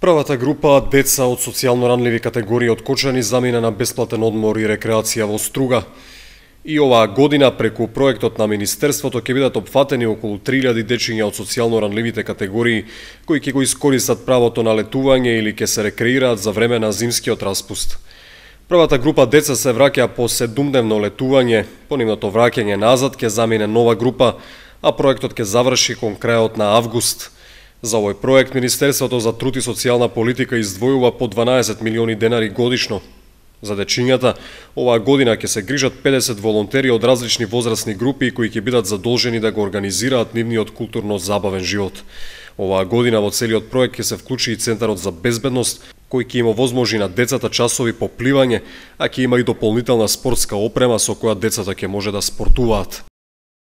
Првата група деца од социјално ранливи категории од Кочани замина на бесплатен одмор и рекреација во Струга. И оваа година преку проектот на Министерството ќе бидат опфатени околу 3000 дечиња од социјално ранливите категории кои ќе го искористат правото на летување или ќе се рекреираат за време на зимскиот распуст. Првата група деца се враќа по седумдневно летување, по нивното враќање назад ќе замине нова група, а проектот ќе заврши кон крајот на август – За овој проект Министерството за труд и социјална политика издвојува по 12 милиони денари годишно. За дечињата, оваа година ќе се грижат 50 волонтери од различни возрастни групи кои ќе бидат задолжени да го организираат нивниот културно-забавен живот. Оваа година во целиот проект ќе се вклучи и Центарот за безбедност, кој ќе има возможи на децата часови по пливање, а ќе има и дополнителна спортска опрема со која децата ќе може да спортуваат.